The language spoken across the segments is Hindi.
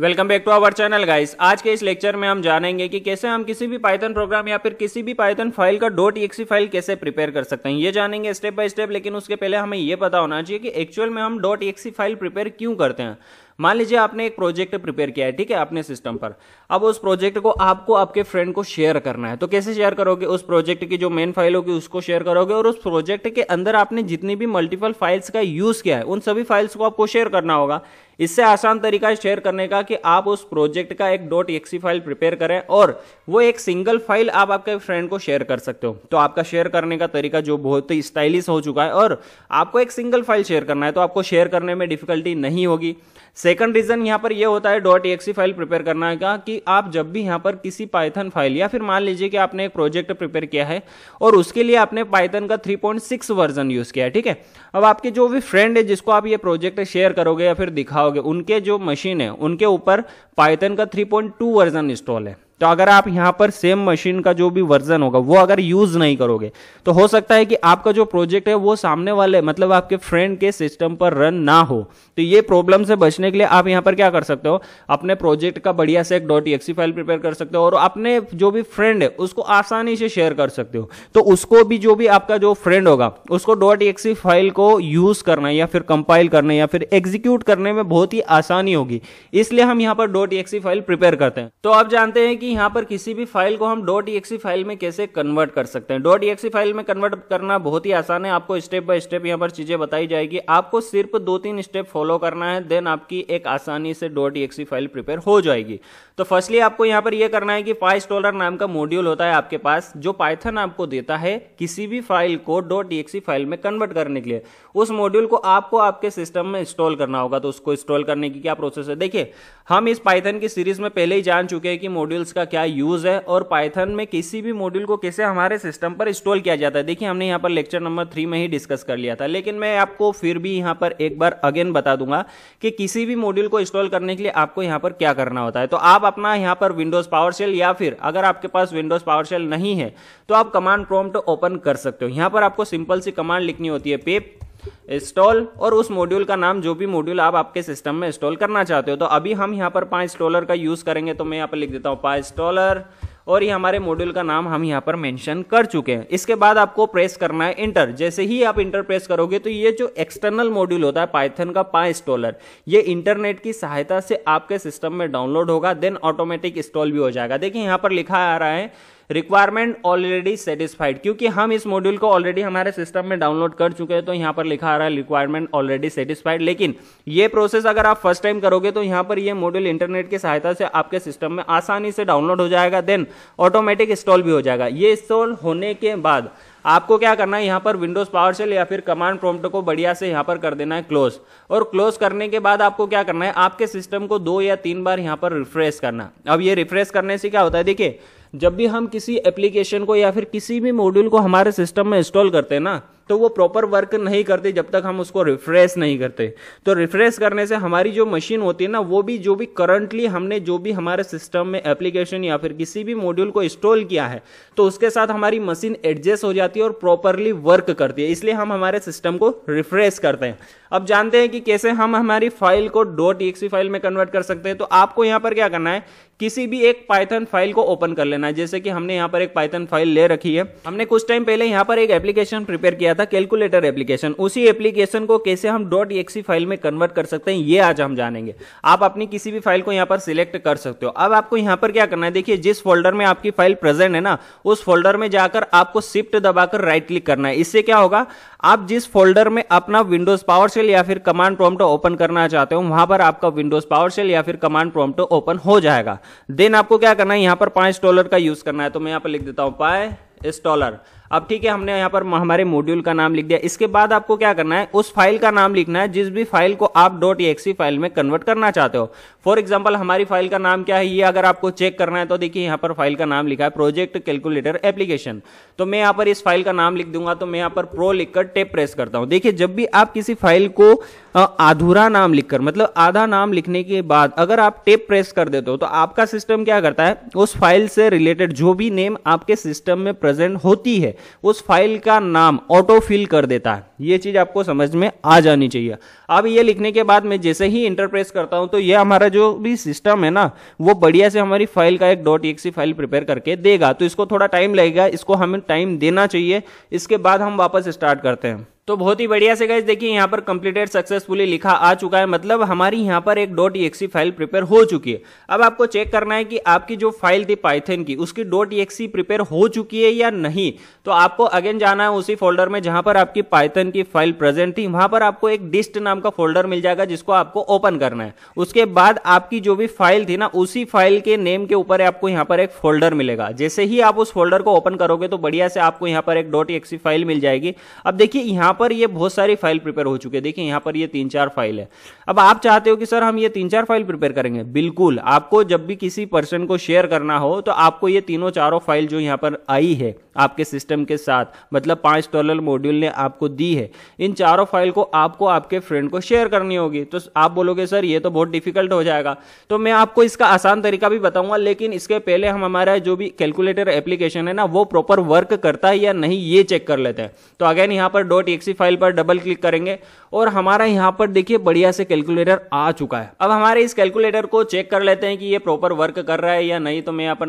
welcome back to our channel guys आज के इस लेक्चर में हम जानेंगे कि कैसे हम किसी भी पाइथन प्रोग्राम या फिर किसी भी पाइथन फाइल का डॉट एक्सी फाइल कैसे प्रिपेयर कर सकते हैं ये जानेंगे स्टेप बाय स्टेप लेकिन उसके पहले हमें ये पता होना चाहिए कि एक्चुअल में हम डॉट एक्सी फाइल प्रिपेयर क्यों करते हैं मान लीजिए आपने एक प्रोजेक्ट प्रिपेयर किया है ठीक है अपने सिस्टम पर अब उस प्रोजेक्ट को आपको आपके फ्रेंड को शेयर करना है तो कैसे शेयर करोगे उस प्रोजेक्ट की जो मेन फाइल होगी उसको शेयर करोगे और उस प्रोजेक्ट के अंदर आपने जितनी भी मल्टीपल फाइल्स का यूज किया है उन सभी फाइल्स को आपको शेयर करना होगा इससे आसान तरीका शेयर करने का कि आप उस प्रोजेक्ट का एक डॉट एक्सी फाइल प्रिपेयर करें और वो एक सिंगल फाइल आप आपके फ्रेंड को शेयर कर सकते हो तो आपका शेयर करने का तरीका जो बहुत ही स्टाइलिश हो चुका है और आपको एक सिंगल फाइल शेयर करना है तो आपको शेयर करने में डिफिकल्टी नहीं होगी सेकंड रीजन यहाँ पर यह होता है डॉट एक्सी फाइल प्रिपेयर करना का कि आप जब भी यहाँ पर किसी पाइथन फाइल या फिर मान लीजिए कि आपने एक प्रोजेक्ट प्रिपेयर किया है और उसके लिए आपने पाइथन का 3.6 वर्जन यूज किया है ठीक है अब आपके जो भी फ्रेंड है जिसको आप ये प्रोजेक्ट शेयर करोगे या फिर दिखाओगे उनके जो मशीन है उनके ऊपर पाइथन का थ्री वर्जन इंस्टॉल है तो अगर आप यहां पर सेम मशीन का जो भी वर्जन होगा वो अगर यूज नहीं करोगे तो हो सकता है कि आपका जो प्रोजेक्ट है वो सामने वाले मतलब आपके फ्रेंड के सिस्टम पर रन ना हो तो ये प्रॉब्लम से बचने के लिए आप यहां पर क्या कर सकते हो अपने प्रोजेक्ट का बढ़िया से एक डॉट एक्सी फाइल प्रिपेयर कर सकते हो और अपने जो भी फ्रेंड है उसको आसानी से शेयर कर सकते हो तो उसको भी जो भी आपका जो फ्रेंड होगा उसको डॉट एक्सी फाइल को यूज करना या फिर कंपाइल करना या फिर एग्जीक्यूट करने में बहुत ही आसानी होगी इसलिए हम यहां पर डॉट एक्सी फाइल प्रिपेयर करते हैं तो आप जानते हैं कि यहाँ पर किसी भी फाइल को हम डॉट ई फाइल में कैसे कन्वर्ट कर सकते हैं डॉट ई फाइल में कन्वर्ट करना बहुत ही आसान है आपको स्टेप बाय स्टेप यहाँ पर चीज़ें बताई जाएगी आपको सिर्फ दो तीन स्टेप फॉलो करना है देन आपकी एक आसानी से डॉट ई फाइल प्रिपेयर हो जाएगी तो फर्स्टली आपको यहाँ पर यह करना है कि पाइस डॉलर नाम का मॉड्यूल होता है आपके पास जो पाइथन आपको देता है किसी भी फाइल को डॉट ई फाइल में कन्वर्ट करने के लिए उस मॉड्यूल को आपको आपके सिस्टम में इंस्टॉल करना होगा तो उसको इंस्टॉल करने की क्या प्रोसेस है देखिए हम इस पाइथन की सीरीज में पहले ही जान चुके हैं कि मॉड्यूल्स मॉड्यूल्स का क्या यूज़ है और पाइथन में किसी भी मॉड्यूल को कैसे हमारे सिस्टम पर इंस्टॉल किया जाता है देखिए हमने यहाँ पर लेक्चर नंबर थ्री में ही डिस्कस कर लिया था लेकिन मैं आपको फिर भी यहाँ पर एक बार अगेन बता दूंगा कि किसी भी मॉड्यूल को इंस्टॉल करने के लिए आपको यहाँ पर क्या करना होता है तो आप अपना यहाँ पर विंडोज़ पावर सेल या फिर अगर आपके पास विंडोज़ पावर सेल नहीं है तो आप कमांड प्रोम ओपन कर सकते हो यहाँ पर आपको सिंपल सी कमांड लिखनी होती है पेप इंस्टॉल और उस मॉड्यूल का नाम जो भी मॉड्यूल आप आपके सिस्टम में इंस्टॉल करना चाहते हो तो अभी हम यहाँ पर पाँच इंस्टॉलर का यूज़ करेंगे तो मैं यहाँ पर लिख देता हूँ पाई इंस्टॉलर और ये हमारे मॉड्यूल का नाम हम यहाँ पर मेंशन कर चुके हैं इसके बाद आपको प्रेस करना है इंटर जैसे ही आप इंटर प्रेस करोगे तो ये जो एक्सटर्नल मॉड्यूल होता है पाइथन का पा इंस्टॉलर ये इंटरनेट की सहायता से आपके सिस्टम में डाउनलोड होगा देन ऑटोमेटिक इंस्टॉल भी हो जाएगा देखिए यहाँ पर लिखा आ रहा है रिक्वायरमेंट ऑलरेडी सेटिस्फाइड क्योंकि हम इस मॉड्यूल को ऑलरेडी हमारे सिस्टम में डाउनलोड कर चुके हैं तो यहाँ पर लिखा आ रहा है रिक्वायरमेंट ऑलरेडी सेटिस्फाइड लेकिन ये प्रोसेस अगर आप फर्स्ट टाइम करोगे तो यहाँ पर ये मॉड्यूल इंटरनेट की सहायता से आपके सिस्टम में आसानी से डाउनलोड हो जाएगा देन ऑटोमेटिक इंस्टॉल भी हो जाएगा ये इंस्टॉल होने के बाद आपको क्या करना है यहाँ पर विंडोज पावर सेल या फिर कमांड प्रॉम्प्ट को बढ़िया से यहाँ पर कर देना है क्लोज और क्लोज करने के बाद आपको क्या करना है आपके सिस्टम को दो या तीन बार यहाँ पर रिफ्रेश करना अब ये रिफ्रेश करने से क्या होता है देखिए जब भी हम किसी एप्लीकेशन को या फिर किसी भी मॉड्यूल को हमारे सिस्टम में इंस्टॉल करते हैं ना तो वो प्रॉपर वर्क नहीं करती जब तक हम उसको रिफ्रेश नहीं करते तो रिफ्रेश करने से हमारी जो मशीन होती है ना वो भी जो भी करंटली हमने जो भी हमारे सिस्टम में एप्लीकेशन या फिर किसी भी मॉड्यूल को इंस्टॉल किया है तो उसके साथ हमारी मशीन एडजस्ट हो जाती है और प्रॉपरली वर्क करती है इसलिए हम हमारे सिस्टम को रिफ्रेश करते हैं अब जानते हैं कि कैसे हम हमारी फाइल को डॉट एक्सी फाइल में कन्वर्ट कर सकते हैं तो आपको यहाँ पर क्या करना है किसी भी एक पाइथन फाइल को ओपन कर लेना है जैसे कि हमने यहाँ पर एक पाइथन फाइल ले रखी है हमने कुछ टाइम पहले यहाँ पर एक एप्लीकेशन प्रिपेयर किया गया था कैलकुलेटर एप्लीकेशन उसी एप्लीकेशन को कैसे हम डॉट एक्सी फाइल में कन्वर्ट कर सकते हैं ये आज हम जानेंगे आप अपनी किसी भी फाइल को यहाँ पर सिलेक्ट कर सकते हो अब आपको यहाँ पर क्या करना है देखिए जिस फोल्डर में आपकी फाइल प्रेजेंट है ना उस फोल्डर में जाकर आपको शिफ्ट दबाकर राइट क्लिक करना है इससे क्या होगा आप जिस फोल्डर में अपना विंडोज पावर सेल या फिर कमांड प्रोमटो ओपन करना चाहते हो वहां पर आपका विंडोज पावर सेल या फिर कमांड प्रोमटो ओपन हो जाएगा देन आपको क्या करना है यहाँ पर पांच डॉलर का यूज करना है तो मैं यहाँ पर लिख देता हूँ पाए डॉलर अब ठीक है हमने यहाँ पर हमारे मॉड्यूल का नाम लिख दिया इसके बाद आपको क्या करना है उस फाइल का नाम लिखना है जिस भी फाइल को आप डॉट फाइल में कन्वर्ट करना चाहते हो फॉर एग्जाम्पल हमारी फाइल का नाम क्या है ये अगर आपको चेक करना है तो देखिए यहाँ पर फाइल का नाम लिखा है प्रोजेक्ट कैलकुलेटर एप्लीकेशन तो मैं यहाँ पर इस फाइल का नाम लिख दूंगा तो मैं यहाँ पर प्रो लिखकर टेप प्रेस करता हूँ देखिए जब भी आप किसी फाइल को अधूरा नाम लिखकर मतलब आधा नाम लिखने के बाद अगर आप टेप प्रेस कर देते हो तो आपका सिस्टम क्या करता है उस फाइल से रिलेटेड जो भी नेम आपके सिस्टम में प्रेजेंट होती है उस फाइल का नाम ऑटो फिल कर देता है ये चीज़ आपको समझ में आ जानी चाहिए अब ये लिखने के बाद मैं जैसे ही इंटरप्रेस करता हूं तो ये हमारा जो भी सिस्टम है ना वो बढ़िया से हमारी फाइल का एक डॉट एक्सी फाइल प्रिपेयर करके देगा तो इसको थोड़ा टाइम लगेगा इसको हमें टाइम देना चाहिए इसके बाद हम वापस स्टार्ट करते हैं तो बहुत ही बढ़िया से गैस देखिए यहाँ पर कंप्लीटेड सक्सेसफुली लिखा आ चुका है मतलब हमारी यहाँ पर एक डॉट ई फाइल प्रिपेयर हो चुकी है अब आपको चेक करना है कि आपकी जो फाइल थी पाइथन की उसकी डॉट ई प्रिपेयर हो चुकी है या नहीं तो आपको अगेन जाना है उसी फोल्डर में जहाँ पर आपकी पाइथन की फाइल प्रेजेंट थी वहाँ पर आपको एक डिस्ट नाम का फोल्डर मिल जाएगा जिसको आपको ओपन करना है उसके बाद आपकी जो भी फाइल थी ना उसी फाइल के नेम के ऊपर आपको यहाँ पर एक फोल्डर मिलेगा जैसे ही आप उस फोल्डर को ओपन करोगे तो बढ़िया से आपको यहाँ पर एक डॉट फाइल मिल जाएगी अब देखिए यहाँ यहाँ पर ये बहुत सारी फाइल प्रिपेयर हो चुकी है देखिए यहाँ पर ये तीन चार फाइल है अब आप चाहते हो कि सर हम ये तीन चार फाइल प्रिपेयर करेंगे बिल्कुल आपको जब भी किसी पर्सन को शेयर करना हो तो आपको ये तीनों चारों फाइल जो यहाँ पर आई है आपके सिस्टम के साथ मतलब पांच डॉलर मॉड्यूल ने आपको दी है इन चारों फाइल को आपको आपके फ्रेंड को शेयर करनी होगी तो आप बोलोगे सर ये तो बहुत डिफिकल्ट हो जाएगा तो मैं आपको इसका आसान तरीका भी बताऊंगा लेकिन इसके पहले हम हमारा जो भी कैलकुलेटर एप्लीकेशन है ना वो प्रॉपर वर्क करता है या नहीं ये चेक कर लेते हैं तो अगेन यहाँ पर डॉट एक्सी फाइल पर डबल क्लिक करेंगे और हमारा यहाँ पर देखिए बढ़िया से कैलकुलेटर आ चुका है अब हमारे इस कैलकुलेटर को चेक कर लेते हैं कि ये प्रॉपर वर्क कर रहा है या नहीं तो मैं यहाँ पर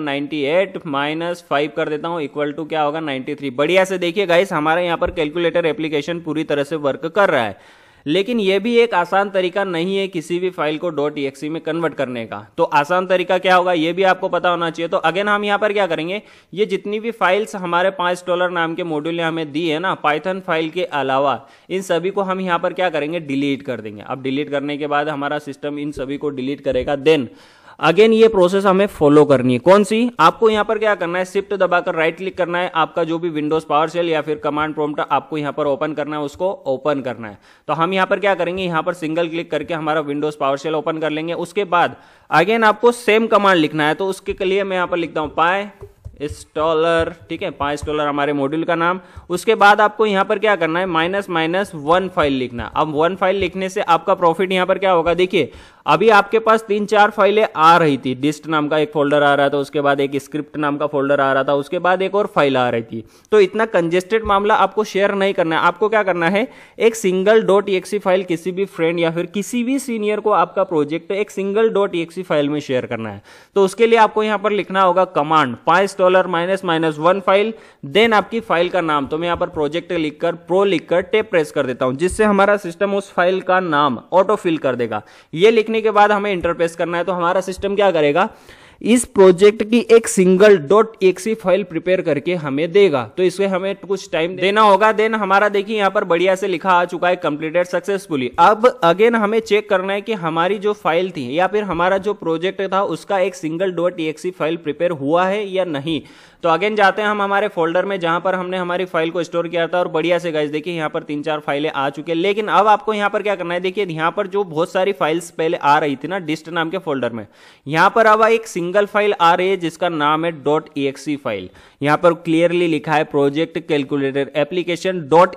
98 माइनस फाइव कर देता हूँ इक्वल टू क्या होगा 93 बढ़िया से देखिए गाइस हमारे यहाँ पर कैलकुलेटर एप्लीकेशन पूरी तरह से वर्क कर रहा है लेकिन यह भी एक आसान तरीका नहीं है किसी भी फाइल को डॉट ई में कन्वर्ट करने का तो आसान तरीका क्या होगा यह भी आपको पता होना चाहिए तो अगेन हम यहां पर क्या करेंगे ये जितनी भी फाइल्स हमारे पांच डॉलर नाम के मॉड्यूल ने हमें दी है ना पाइथन फाइल के अलावा इन सभी को हम यहां पर क्या करेंगे डिलीट कर देंगे अब डिलीट करने के बाद हमारा सिस्टम इन सभी को डिलीट करेगा देन अगेन ये प्रोसेस हमें फॉलो करनी है कौन सी आपको यहाँ पर क्या करना है शिफ्ट दबाकर राइट क्लिक करना है आपका जो भी विंडोज पावर सेल या फिर कमांड प्रॉम्प्ट आपको यहाँ पर ओपन करना है उसको ओपन करना है तो हम यहाँ पर क्या करेंगे यहाँ पर सिंगल क्लिक करके हमारा विंडोज पावर सेल ओपन कर लेंगे उसके बाद अगेन आपको सेम कमांड लिखना है तो उसके लिए मैं यहाँ पर लिखता हूँ पाए स्टॉलर ठीक है पाँच स्टॉलर हमारे मॉड्यूल का नाम उसके बाद आपको यहाँ पर क्या करना है माइनस माइनस वन फाइल लिखना अब वन फाइल लिखने से आपका प्रॉफिट यहाँ पर क्या होगा देखिए अभी आपके पास तीन चार फाइलें आ रही थी डिस्ट नाम का एक फोल्डर आ रहा था उसके बाद एक स्क्रिप्ट नाम का फोल्डर आ रहा था उसके बाद एक और फाइल आ रही थी तो इतना कंजेस्टेड मामला आपको शेयर नहीं करना है आपको क्या करना है एक सिंगल डॉट एक्सी फाइल किसी भी फ्रेंड या फिर किसी भी सीनियर को आपका प्रोजेक्ट एक सिंगल डॉट एक्सी फाइल में शेयर करना है तो उसके लिए आपको यहाँ पर लिखना होगा कमांड पाँच dollar dollar minus minus one file then आपकी फाइल का नाम तो मैं यहाँ पर प्रोजेक्ट लिखकर प्रो लिखकर टेप प्रेस कर देता हूँ जिससे हमारा सिस्टम उस फाइल का नाम ऑटो फिल कर देगा ये लिखने के बाद हमें इंटरप्रेस करना है तो हमारा सिस्टम क्या करेगा इस प्रोजेक्ट की एक single dot exe file prepare करके हमें देगा तो इसमें हमें कुछ टाइम देना होगा देन हमारा देखिए यहाँ पर बढ़िया से लिखा आ चुका है कंप्लीटेड सक्सेसफुली अब अगेन हमें चेक करना है कि हमारी जो फाइल थी या फिर हमारा जो प्रोजेक्ट था उसका एक single dot exe file prepare हुआ है या नहीं तो अगेन जाते हैं हम हमारे फोल्डर में जहां पर हमने हमारी फाइल को स्टोर किया था और बढ़िया से गाइज देखिए यहाँ पर तीन चार फाइलें आ चुके हैं लेकिन अब आपको यहाँ पर क्या करना है देखिए यहाँ पर जो बहुत सारी फाइल्स पहले आ रही थी ना डिस्ट नाम के फोल्डर में यहाँ पर अब एक सिंगल फाइल आ रही है जिसका नाम है डॉट फाइल यहाँ पर क्लियरली लिखा है प्रोजेक्ट कैलकुलेटर एप्लीकेशन डॉट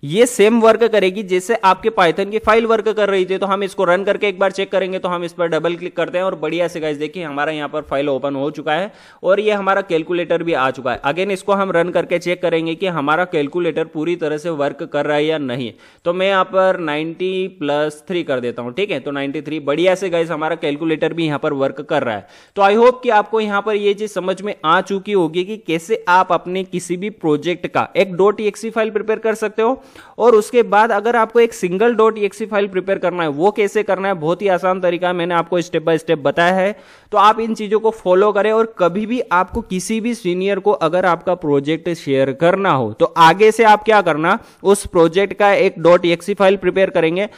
ये सेम वर्क करेगी जैसे आपके पाइथन की फाइल वर्क कर रही थी तो हम इसको रन करके एक बार चेक करेंगे तो हम इस पर डबल क्लिक करते हैं और बढ़िया से गाइज देखिए हमारा यहाँ पर फाइल ओपन हो चुका है और ये हमारा कैलकुलेटर कैलकुलेटर भी आ चुका है अगेन इसको हम रन करके चेक करेंगे कि हमारा कैलकुलेटर पूरी तरह से वर्क कर रहा है या नहीं तो मैं यहाँ पर 90 प्लस थ्री कर देता हूँ ठीक है तो 93 बढ़िया से गाइस हमारा कैलकुलेटर भी यहाँ पर वर्क कर रहा है तो आई होप कि आपको यहाँ पर ये चीज समझ में आ चुकी होगी कि कैसे आप अपने किसी भी प्रोजेक्ट का एक डॉट एक्सी फाइल प्रिपेयर कर सकते हो और उसके बाद अगर आपको एक single dot exe file prepare करना है वो कैसे करना है बहुत ही आसान तरीका मैंने आपको स्टेप बाय स्टेप बताया है तो आप इन चीजों को फॉलो करें और कभी भी आपको किसी किसी भी सीनियर को अगर आपका प्रोजेक्ट शेयर करना हो तो आगे से आप क्या करना उस प्रोजेक्ट का एक डॉट एक्सी फाइल प्रिपेयर करेंगे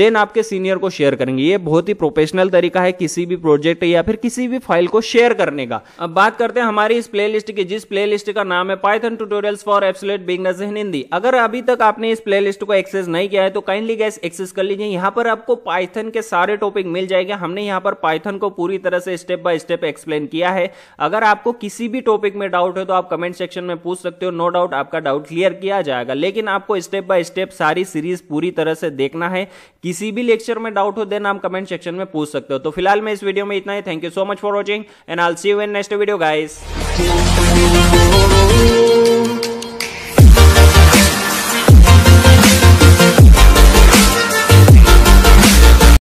देन आपके सीनियर को शेयर करेंगे ये बहुत ही प्रोफेशनल तरीका है किसी भी प्रोजेक्ट या फिर किसी भी फाइल को शेयर करने का अब बात करते हैं हमारी इस प्ले की जिस प्ले का नाम है Python tutorial for absolute beginners in Hindi अगर अभी तक आपने इस प्ले को एक्सेस नहीं किया है तो काइंडली गैस एक्सेस कर लीजिए यहाँ पर आपको पाइथन के सारे टॉपिक मिल जाएंगे हमने यहाँ पर पाइथन को पूरी तरह से स्टेप बाय स्टेप एक्सप्लेन किया है अगर आपको किसी भी टॉपिक में डाउट है तो आप कमेंट सेक्शन में पूछ सकते हो नो डाउट आपका डाउट क्लियर किया जाएगा लेकिन आपको स्टेप बाय स्टेप सारी सीरीज पूरी तरह से देखना है किसी भी लेक्चर में डाउट हो देन आप कमेंट सेक्शन में पूछ सकते हो तो फिलहाल मैं इस वीडियो में इतना ही thank you so much for watching and all see you in next video guys